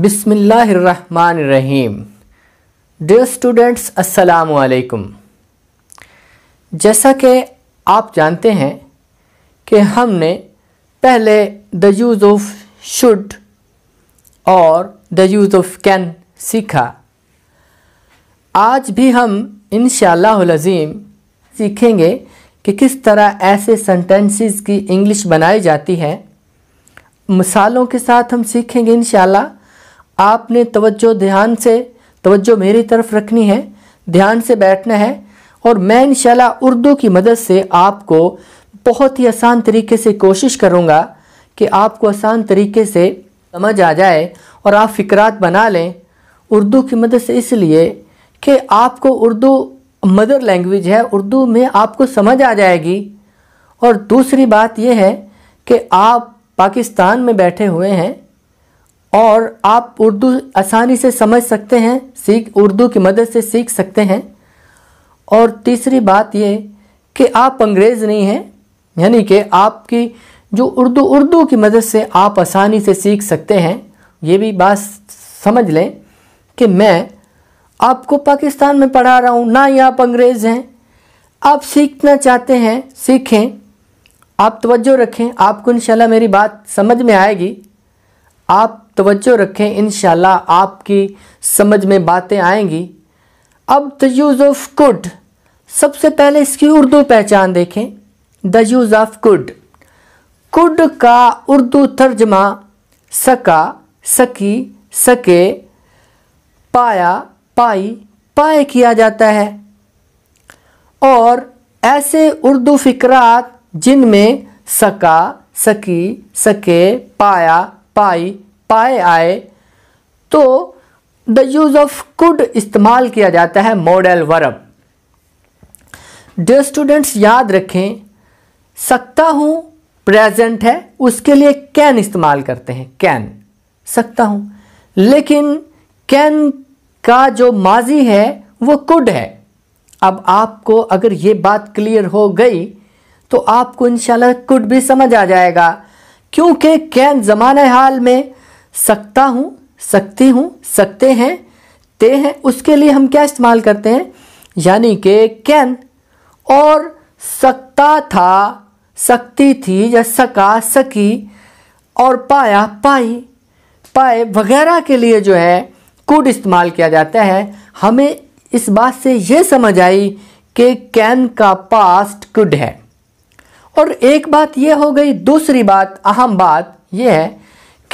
बिसमीम dear students असलकुम जैसा कि आप जानते हैं कि हमने पहले द यूज़ ऑफ शुड और द यूज़ ऑफ कैन सीखा आज भी हम इन शज़ीम सीखेंगे कि किस तरह ऐसे सेंटेंसेस की इंग्लिश बनाई जाती है मिसालों के साथ हम सीखेंगे इन आपने तवज्जो ध्यान से तवज्जो मेरी तरफ रखनी है ध्यान से बैठना है और मैं इन उर्दू की मदद से आपको बहुत ही आसान तरीके से कोशिश करूँगा कि आपको आसान तरीके से समझ आ जाए और आप फिक्रात बना लें उर्दू की मदद से इसलिए कि आपको उर्दू मदर लैंग्वेज है उर्दू में आपको समझ आ जाएगी और दूसरी बात यह है कि आप पाकिस्तान में बैठे हुए हैं और आप उर्दू आसानी से समझ सकते हैं सीख उर्दू की मदद से सीख सकते हैं और तीसरी बात ये कि आप अंग्रेज़ नहीं हैं यानी कि आपकी जो उर्दू उर्दू की मदद से आप आसानी से सीख सकते हैं ये भी बात समझ लें कि मैं आपको पाकिस्तान में पढ़ा रहा हूँ ना ही आप अंग्रेज़ हैं आप सीखना चाहते हैं सीखें आप तवज्जो रखें आपको इंशाल्लाह मेरी बात समझ में आएगी आप तवज्जो रखें इन आपकी समझ में बातें आएंगी अब द यूज़ ऑफ कुड सबसे पहले इसकी उर्दू पहचान देखें the use of could could का उर्दू तर्जमा सका सकी सके पाया पाई पाए किया जाता है और ऐसे उर्दू फ़िक्रात जिनमें सका सकी सके पाया पाई पाए आए तो द यूज ऑफ कुड इस्तेमाल किया जाता है मॉडल वर्ब डे स्टूडेंट्स याद रखें सकता हूं प्रेजेंट है उसके लिए कैन इस्तेमाल करते हैं कैन सकता हूं लेकिन कैन का जो माजी है वो कुड है अब आपको अगर ये बात क्लियर हो गई तो आपको इंशाल्लाह कुड भी समझ आ जाएगा क्योंकि कैन जमाने हाल में सकता हूँ सकती हूँ सकते हैं ते हैं उसके लिए हम क्या इस्तेमाल करते हैं यानी कि कैन और सकता था सकती थी या सका सकी और पाया पाई पाए वगैरह के लिए जो है कुड इस्तेमाल किया जाता है हमें इस बात से ये समझ आई कि कैन का पास्ट कुड है और एक बात यह हो गई दूसरी बात अहम बात यह है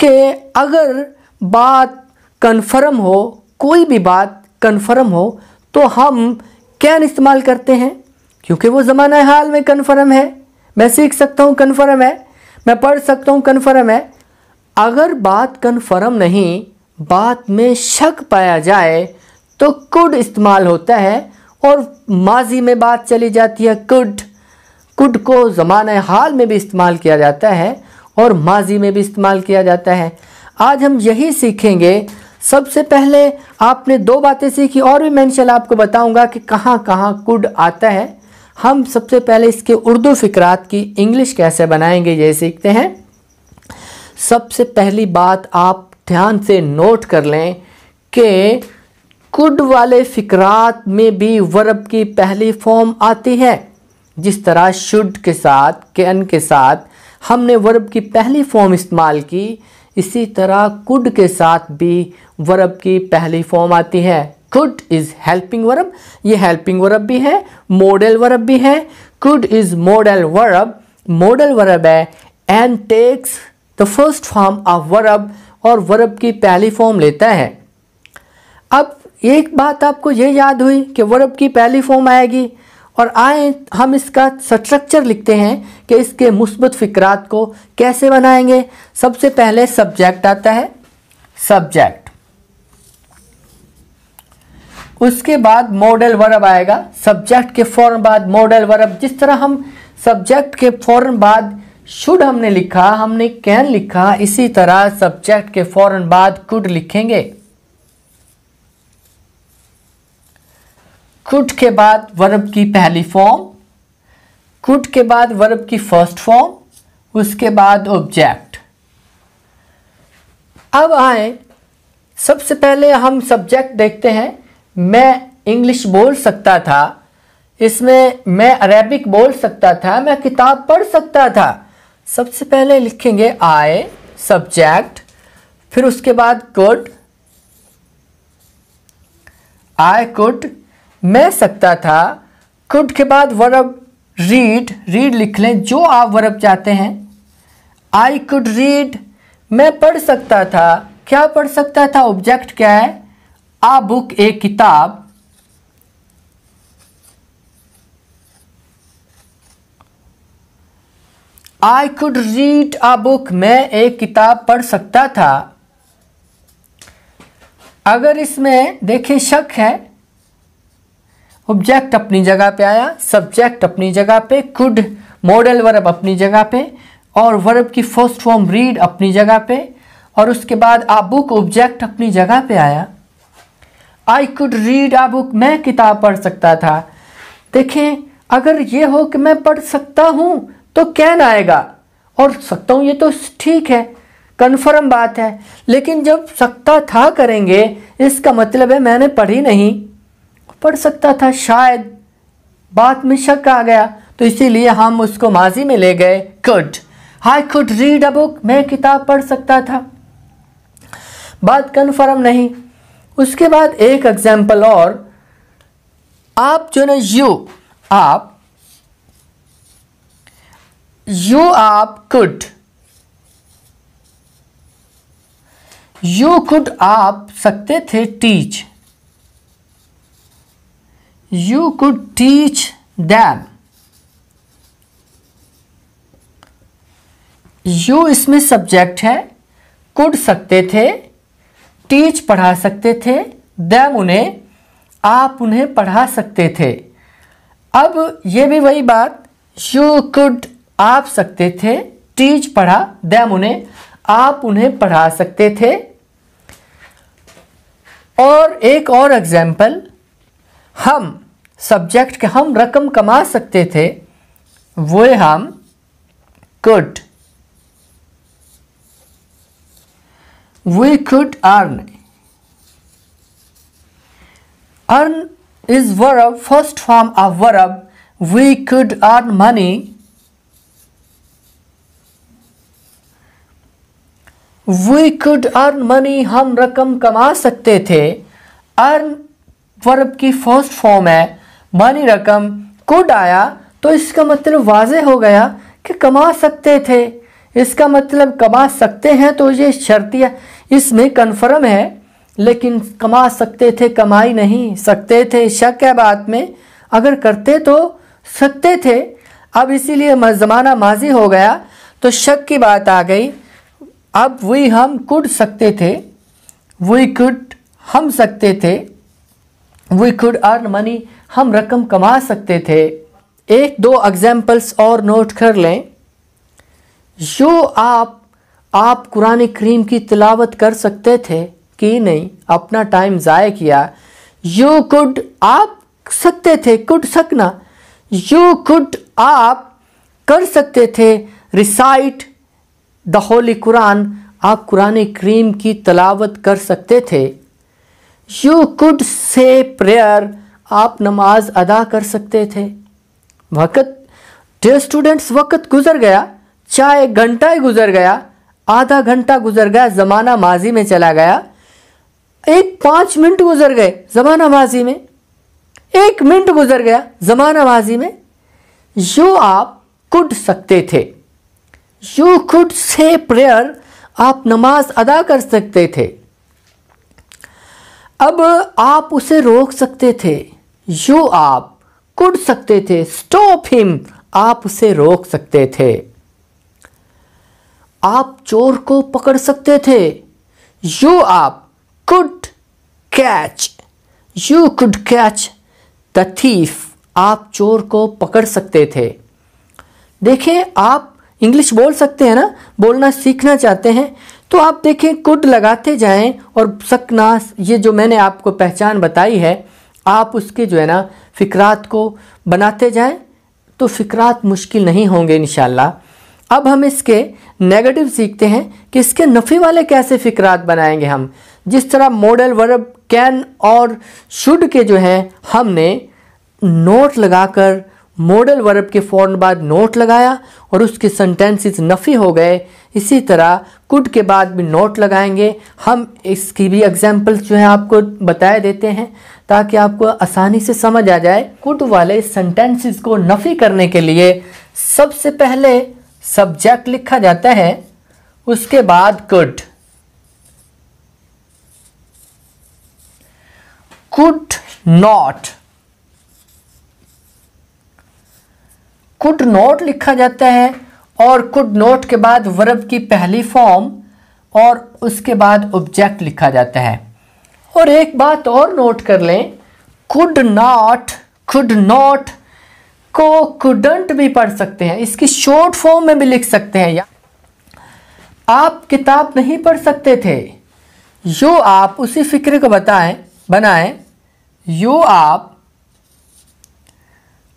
कि अगर बात कन्फर्म हो कोई भी बात कन्फर्म हो तो हम कैन इस्तेमाल करते हैं क्योंकि वो ज़माना हाल में कन्फर्म है मैं सीख सकता हूँ कन्फर्म है मैं पढ़ सकता हूँ कन्फर्म है अगर बात कन्फर्म नहीं बात में शक पाया जाए तो कुड इस्तेमाल होता है और माजी में बात चली जाती है कुड कुड को ज़माना हाल में भी इस्तेमाल किया जाता है और माजी में भी इस्तेमाल किया जाता है आज हम यही सीखेंगे सबसे पहले आपने दो बातें सीखी और भी मैं इन आपको बताऊंगा कि कहाँ कहाँ कुड आता है हम सबसे पहले इसके उर्दू फ़िक्रात की इंग्लिश कैसे बनाएंगे ये सीखते हैं सबसे पहली बात आप ध्यान से नोट कर लें कि कुड वाले फ़िक्रात में भी वर्ब की पहली फॉर्म आती है जिस तरह शुड के साथ कैन के साथ हमने वर्ब की पहली फॉर्म इस्तेमाल की इसी तरह कुड के साथ भी वर्ब की पहली फॉर्म आती है कुड इज़ हेल्पिंग वर्ब ये हेल्पिंग वर्ब भी है मॉडल वर्ब भी है could is modal verb modal verb है and takes the first form of verb और वर्ब की पहली फॉर्म लेता है अब एक बात आपको ये याद हुई कि वर्ब की पहली फॉर्म आएगी और आए हम इसका स्ट्रक्चर लिखते हैं कि इसके मुस्बत फ़िक्रात को कैसे बनाएंगे सबसे पहले सब्जेक्ट आता है सब्जेक्ट उसके बाद मॉडल वर्ब आएगा सब्जेक्ट के फौरन बाद मॉडल वर्ब जिस तरह हम सब्जेक्ट के फौरन बाद शुड हमने लिखा हमने कैन लिखा इसी तरह सब्जेक्ट के फौरन बाद कुड लिखेंगे कुट के बाद वर्ब की पहली फॉर्म कुट के बाद वर्ब की फर्स्ट फॉर्म उसके बाद ऑब्जेक्ट अब आए सबसे पहले हम सब्जेक्ट देखते हैं मैं इंग्लिश बोल सकता था इसमें मैं अरेबिक बोल सकता था मैं किताब पढ़ सकता था सबसे पहले लिखेंगे आए सब्जेक्ट फिर उसके बाद कुट आई कुट मैं सकता था कुड के बाद वर्ब रीड रीड लिख लें जो आप वर्ब चाहते हैं आई कुड रीड मैं पढ़ सकता था क्या पढ़ सकता था ऑब्जेक्ट क्या है आ बुक ए किताब I could read a book मैं एक किताब पढ़ सकता था अगर इसमें देखें शक है ऑब्जेक्ट अपनी जगह पे आया सब्जेक्ट अपनी जगह पे कुड मॉडल वर्ब अपनी जगह पे और वर्ब की फर्स्ट फॉर्म रीड अपनी जगह पे और उसके बाद आ बुक ऑब्जेक्ट अपनी जगह पे आया I could read a book मैं किताब पढ़ सकता था देखें अगर ये हो कि मैं पढ़ सकता हूँ तो कैन आएगा और सकता हूँ ये तो ठीक है कन्फर्म बात है लेकिन जब सकता था करेंगे इसका मतलब है मैंने पढ़ी नहीं पढ़ सकता था शायद बात में शक आ गया तो इसीलिए हम उसको माजी में ले गए could I could read a book मैं किताब पढ़ सकता था बात कन्फर्म नहीं उसके बाद एक एग्जाम्पल और आप जो ना यू आप यू आप कुड यू कुड आप सकते थे teach you could teach them you इसमें सब्जेक्ट है कुड सकते थे टीच पढ़ा सकते थे दैम उन्हें आप उन्हें पढ़ा सकते थे अब ये भी वही बात यू कुड आप सकते थे टीच पढ़ा दैम उन्हें आप उन्हें पढ़ा सकते थे और एक और एग्जाम्पल हम सब्जेक्ट के हम रकम कमा सकते थे वो हम could we could earn earn is verb first form of verb we could earn money we could earn money हम रकम कमा सकते थे अर्न वर्ब की फर्स्ट फॉर्म है मानी रकम कुड आया तो इसका मतलब वाज हो गया कि कमा सकते थे इसका मतलब कमा सकते हैं तो ये शर्तियाँ इसमें कन्फर्म है लेकिन कमा सकते थे कमाई नहीं सकते थे शक है बात में अगर करते तो सकते थे अब इसीलिए ज़माना माजी हो गया तो शक की बात आ गई अब वही हम कुड सकते थे वही कुड हम सकते थे वी कुड अर्न मनी हम रकम कमा सकते थे एक दो एग्जाम्पल्स और नोट कर लें जो आप आप कुरान करीम की तिलावत कर सकते थे कि नहीं अपना टाइम ज़ाय किया यू कुड आप सकते थे कुड सकना यू कुड आप कर सकते थे रिसाइट द होली कुरान आप कुरान करीम की तलावत कर सकते थे यू कुड से प्रेयर आप नमाज अदा कर सकते थे वक़्त डे स्टूडेंट्स वक़्त गुजर गया चाहे घंटा ही गुजर गया आधा घंटा गुजर गया ज़माना माजी में चला गया एक पाँच मिनट गुजर गए ज़माना माजी में एक मिनट गुजर गया ज़माना माजी में जो आप कुड सकते थे यू कुड से प्रेयर आप नमाज अदा कर सकते थे अब आप उसे रोक सकते थे जो आप कुड सकते थे स्टॉप हिम आप उसे रोक सकते थे आप चोर को पकड़ सकते थे यू आप could catch you could catch the thief आप चोर को पकड़ सकते थे देखें आप इंग्लिश बोल सकते हैं ना बोलना सीखना चाहते हैं तो आप देखें कुड लगाते जाएं और सकनास ये जो मैंने आपको पहचान बताई है आप उसके जो है ना फ़िक्रात को बनाते जाएं तो फ़िक्रात मुश्किल नहीं होंगे इन अब हम इसके नेगेटिव सीखते हैं कि इसके नफ़े वाले कैसे फ़िक्रात बनाएंगे हम जिस तरह मॉडल वर्ब कैन और शुड के जो हैं हमने नोट लगाकर मॉडल वर्ब के फ़ौरन बाद नोट लगाया और उसके सेंटेंसेस नफ़ी हो गए इसी तरह कुड के बाद भी नोट लगाएंगे हम इसकी भी एग्जाम्पल्स जो है आपको बताए देते हैं ताकि आपको आसानी से समझ आ जाए कुड वाले सेंटेंसेस को नफ़ी करने के लिए सबसे पहले सब्जेक्ट लिखा जाता है उसके बाद could could not could not लिखा जाता है और कुड नोट के बाद वर्ब की पहली फॉर्म और उसके बाद ऑब्जेक्ट लिखा जाता है और एक बात और नोट कर लें कुड नॉट कुड नॉट को कुडंट भी पढ़ सकते हैं इसकी शॉर्ट फॉर्म में भी लिख सकते हैं या आप किताब नहीं पढ़ सकते थे यो आप उसी फिक्र को बताएं बनाएं यो आप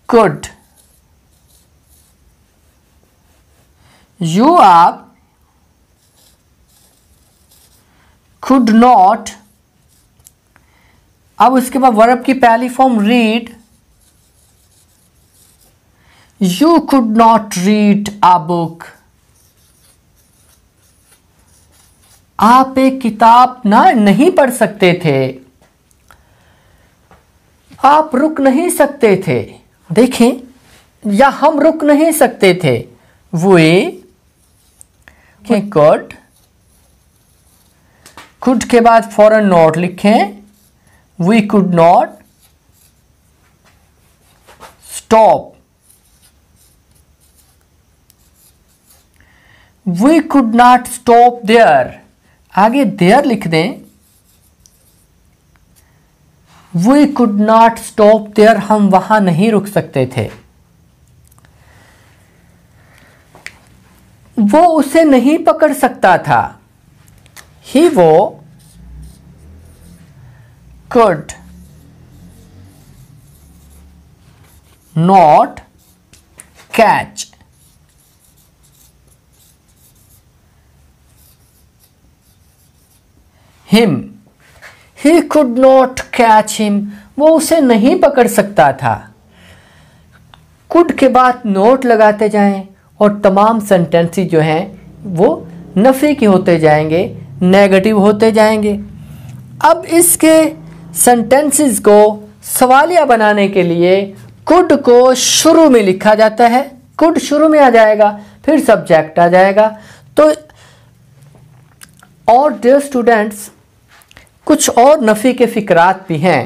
could you are could not अब उसके बाद वर्ब की पहली form read you could not read a book आप एक किताब ना नहीं पढ़ सकते थे आप रुक नहीं सकते थे देखें या हम रुक नहीं सकते थे वो ए लिखें कुड कुड के बाद फॉरन नॉट लिखें we could not stop we could not stop there आगे देयर लिख दें we could not stop there हम वहां नहीं रुक सकते थे वो उसे नहीं पकड़ सकता था ही वो could not catch him he could not catch him वो उसे नहीं पकड़ सकता था कुड के बाद नोट लगाते जाएं और तमाम सेंटेंसी जो हैं वो नफ़े के होते जाएंगे नेगेटिव होते जाएंगे अब इसके सेंटेंसेस को सवालिया बनाने के लिए कुड को शुरू में लिखा जाता है कुड शुरू में आ जाएगा फिर सब्जेक्ट आ जाएगा तो और डियर स्टूडेंट्स कुछ और नफ़ी के फ़िक्रात भी हैं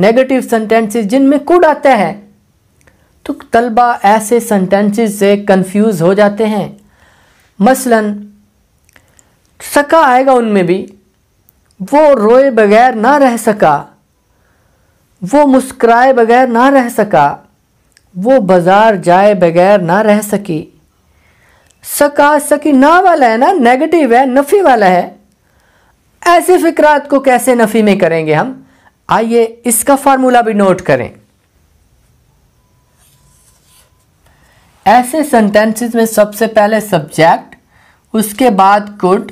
नेगेटिव सेंटेंसेस जिनमें कुड आता है तो तलबा ऐसे सेंटेंसेस से कंफ्यूज हो जाते हैं मसलन सका आएगा उनमें भी वो रोए बगैर ना रह सका वो मुस्कराए बगैर ना रह सका वो बाज़ार जाए बगैर ना रह सकी सका सकी ना वाला है ना नेगेटिव है नफ़ी वाला है ऐसे फ़िक्रात को कैसे नफ़ी में करेंगे हम आइए इसका फार्मूला भी नोट करें ऐसे सेंटेंसेस में सबसे पहले सब्जेक्ट उसके बाद कुड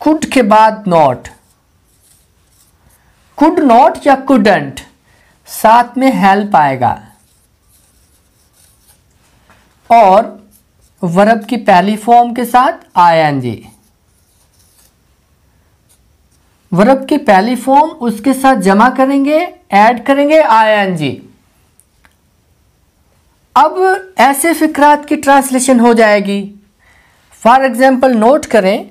कुड के बाद नॉट कुड नॉट या कुडंट साथ में हेल्प आएगा और वर्ब की पहली फॉर्म के साथ जी वर्ब की पहली फॉर्म उसके साथ जमा करेंगे ऐड करेंगे आईएनजी अब ऐसे फ़िक्रात की ट्रांसलेशन हो जाएगी फॉर एग्ज़ाम्पल नोट करें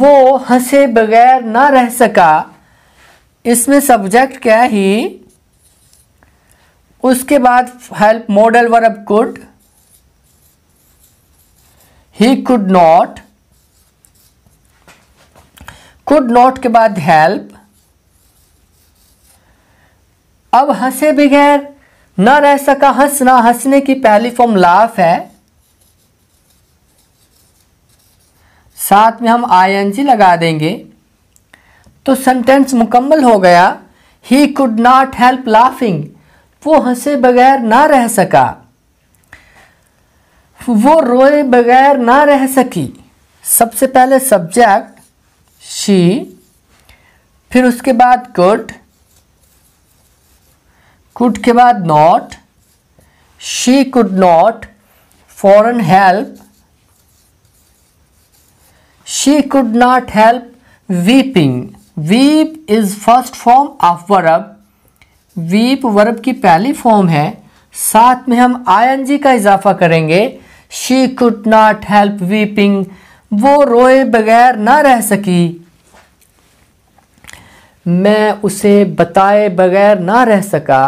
वो हंसे बगैर ना रह सका इसमें सब्जेक्ट क्या ही उसके बाद help modal verb could he could not could not के बाद हेल्प अब हंसे बगैर न रह सका हंसना हंसने की पहली फॉर्म लाफ है साथ में हम आई लगा देंगे तो सेंटेंस मुकम्मल हो गया he could not help laughing वो हंसे बगैर ना रह सका वो रोए बगैर ना रह सकी सबसे पहले सब्जेक्ट शी फिर उसके बाद गुड कुड के बाद नॉट शी कुड नॉट फॉरन help she could not help weeping weep is first form of verb weep verb की पहली फॉर्म है साथ में हम आई का इजाफा करेंगे she could not help weeping वो रोए बगैर ना रह सकी मैं उसे बताए बगैर ना रह सका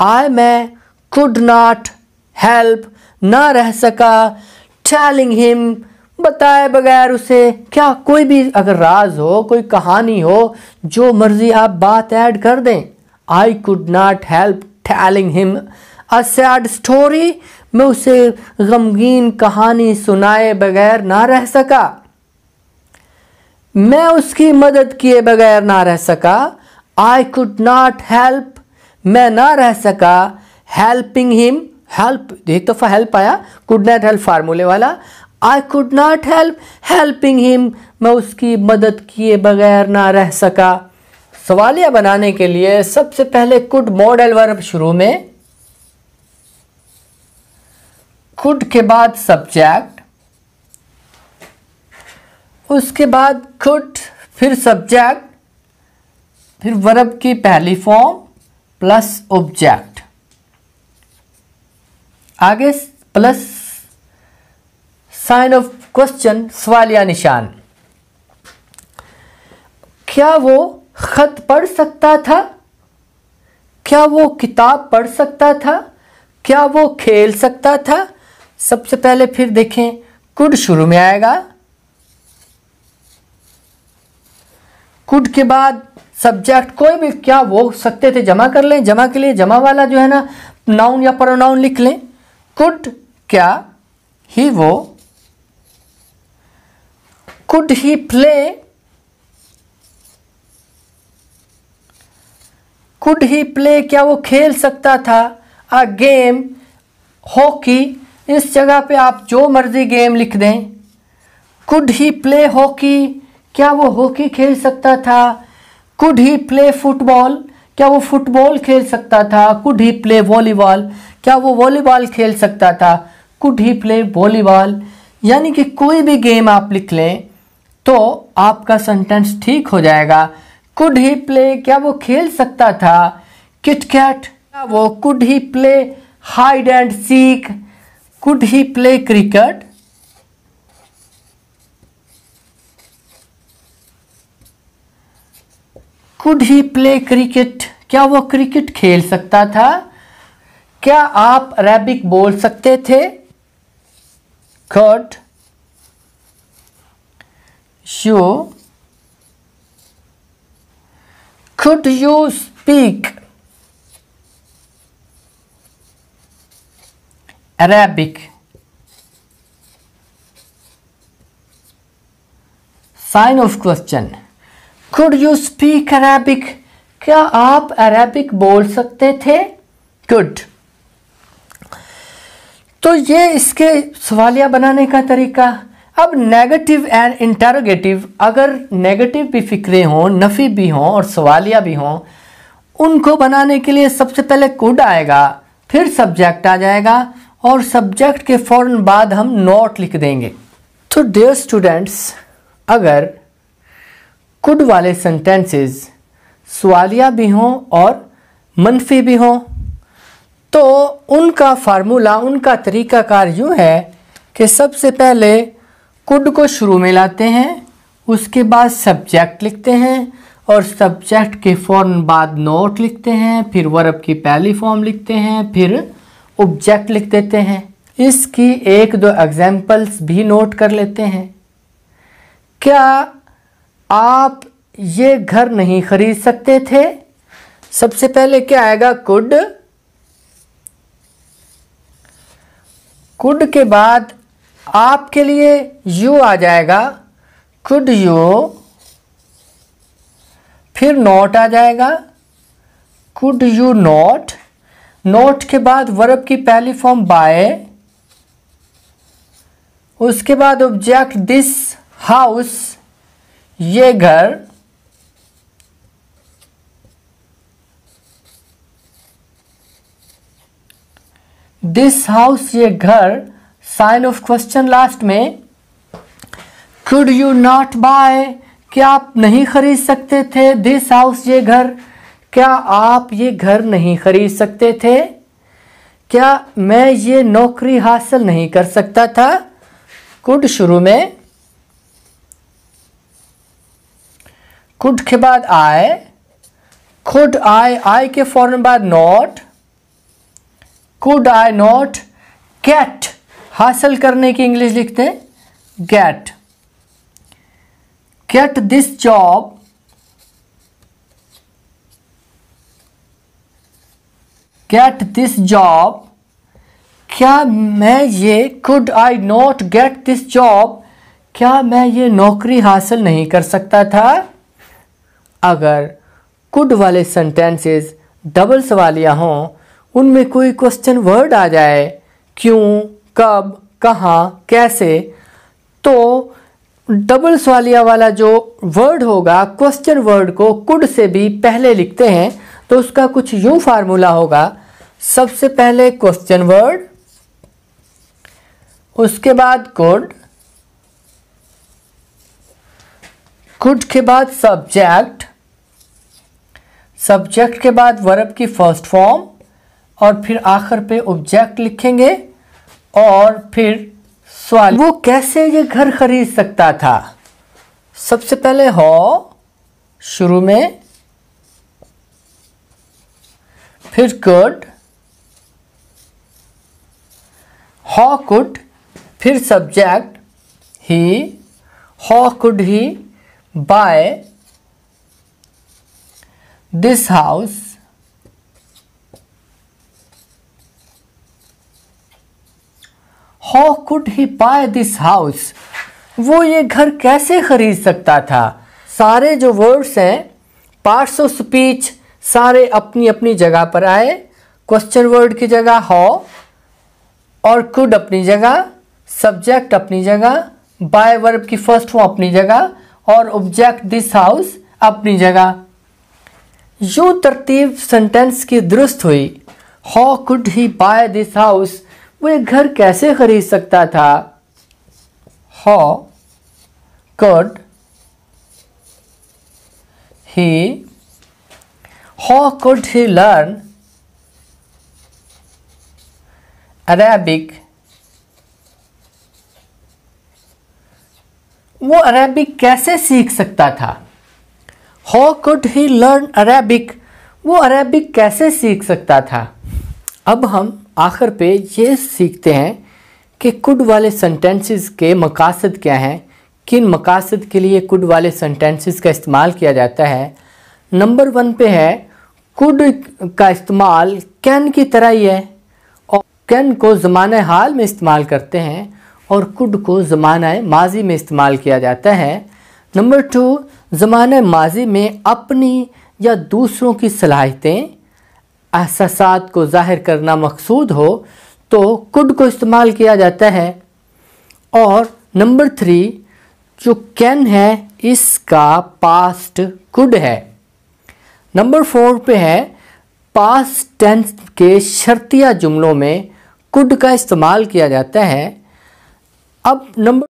आई मैं कुड नाट हेल्प ना रह सका टेलिंग हिम बताए बगैर उसे क्या कोई भी अगर राज हो कोई कहानी हो जो मर्ज़ी आप बात ऐड कर दें I could not help telling him a sad story मैं उसे गमगीन कहानी सुनाए बगैर ना रह सका मैं उसकी मदद किए बगैर ना रह सका आई कुड नॉट हेल्प मैं ना रह सका हेल्पिंग हिम हेल्प एक दफ़ा हेल्प आया कुड नॉट हेल्प फार्मूले वाला I could not help helping him मैं उसकी मदद किए बगैर ना रह सका सवालिया बनाने के लिए सबसे पहले कुड मॉडल वर्ब शुरू में कुड के बाद सब्जैक्ट उसके बाद खुट फिर सब्जेक्ट फिर वर्ब की पहली फॉर्म प्लस ऑब्जेक्ट आगे प्लस साइन ऑफ क्वेश्चन सवाल या निशान क्या वो खत पढ़ सकता था क्या वो किताब पढ़ सकता था क्या वो खेल सकता था सबसे पहले फिर देखें कुड शुरू में आएगा कुड के बाद सब्जेक्ट कोई भी क्या वो सकते थे जमा कर लें जमा के लिए जमा वाला जो है ना नाउन या प्रोनाउन लिख लें कुड क्या ही वो could he play could he play क्या वो खेल सकता था अ गेम हॉकी इस जगह पे आप जो मर्जी गेम लिख दें कुड ही प्ले हॉकी क्या वो हॉकी खेल सकता था कुड ही प्ले फुटबॉल क्या वो फुटबॉल खेल सकता था कुड ही प्ले वॉलीबॉल क्या वो वॉलीबॉल खेल सकता था कुड ही प्ले वॉलीबॉल यानी कि कोई भी गेम आप लिख लें तो आपका सेंटेंस ठीक हो जाएगा कुड ही प्ले क्या वो खेल सकता था कैट क्या वो could he play hide and seek could he play cricket could he play cricket क्या वो क्रिकेट खेल सकता था क्या आप अरेबिक बोल सकते थे कट शो could you speak Arabic sign of question Could you speak Arabic क्या आप अरेबिक बोल सकते थे कुड तो ये इसके सवालिया बनाने का तरीका अब नेगेटिव एंड इंटरोगेटिव अगर नेगेटिव भी फिक्रे हों नफ़ी भी हों और सवालिया भी हों उनको बनाने के लिए सबसे पहले कुड आएगा फिर सब्जेक्ट आ जाएगा और सब्जेक्ट के फ़ौर बाद हम नोट लिख देंगे तो डेयर स्टूडेंट्स अगर कुड वाले सेंटेंसेस सवालिया भी हों और मनफी भी हों तो उनका फार्मूला उनका तरीकाकार यूँ है कि सबसे पहले कुड को शुरू में लाते हैं उसके बाद सब्जेक्ट लिखते हैं और सब्जेक्ट के फौरन बाद नोट लिखते हैं फिर वर्ब की पहली फॉर्म लिखते हैं फिर ऑब्जेक्ट लिख देते हैं इसकी एक दो एग्जाम्पल्स भी नोट कर लेते हैं क्या आप ये घर नहीं खरीद सकते थे सबसे पहले क्या आएगा कुड कुड के बाद आपके लिए यू आ जाएगा कुड यू फिर नॉट आ जाएगा कुड यू नॉट नॉट के बाद वर्ब की पहली फॉर्म बाय उसके बाद ऑब्जेक्ट दिस हाउस ये घर दिस हाउस ये घर साइन ऑफ क्वेश्चन लास्ट में कुड यू नॉट बाय क्या आप नहीं खरीद सकते थे दिस हाउस ये घर क्या आप ये घर नहीं खरीद सकते थे क्या मैं ये नौकरी हासिल नहीं कर सकता था कुड शुरू में कुड के बाद आय खुड आई आई के फौरन बाद not could I not get हासिल करने की इंग्लिश लिखते हैं get get this job get this job क्या मैं ये could I not get this job क्या मैं ये नौकरी हासिल नहीं कर सकता था अगर कुड वाले सेंटेंसेस डबल सवालिया हों उनमें कोई क्वेश्चन वर्ड आ जाए क्यों कब कहाँ कैसे तो डबल सवालिया वाला जो वर्ड होगा क्वेश्चन वर्ड को कुड से भी पहले लिखते हैं तो उसका कुछ यूं फार्मूला होगा सबसे पहले क्वेश्चन वर्ड उसके बाद कुड कुड के बाद सब्जेक्ट सब्जेक्ट के बाद वर्ब की फर्स्ट फॉर्म और फिर आखिर पे ऑब्जेक्ट लिखेंगे और फिर सवाल वो कैसे ये घर खरीद सकता था सबसे पहले हो शुरू में फिर कुड हॉ कुड फिर subject he how could he buy this house how could he buy this house वो ये घर कैसे खरीद सकता था सारे जो वर्ड्स हैं पार्ट्स ऑफ स्पीच सारे अपनी अपनी जगह पर आए क्वेश्चन वर्ड की जगह हाउ और कुड अपनी जगह सब्जेक्ट अपनी जगह बाय वर्ब की फर्स्ट हो अपनी जगह और ऑब्जेक्ट दिस हाउस अपनी जगह यो तरतीब सेंटेंस की दुरुस्त हुई how could he buy this house वो एक घर कैसे खरीद सकता था how could he how could he learn Arabic वो अरेबिक कैसे सीख सकता था how could he learn Arabic वो अरेबिक कैसे सीख सकता था अब हम आखिर पे ये सीखते हैं कि कुड वाले सेंटेंसेस के मकासद क्या हैं किन मकासद के लिए कुड वाले सेंटेंसेस का इस्तेमाल किया जाता है नंबर वन पे है कुड का इस्तेमाल कैन की तरह ही है और कैन को ज़मान हाल में इस्तेमाल करते हैं और कुड को ज़मान माजी में इस्तेमाल किया जाता है नंबर टू ज़मान माजी में अपनी या दूसरों की सलाहियतें एहसास को ज़ाहिर करना मकसूद हो तो कुड को इस्तेमाल किया जाता है और नंबर थ्री जो कैन है इसका पास्ट कुड है नंबर फोर पे है पास्ट टेंस के शर्तिया जुमलों में कुड का इस्तेमाल किया जाता है अब नंबर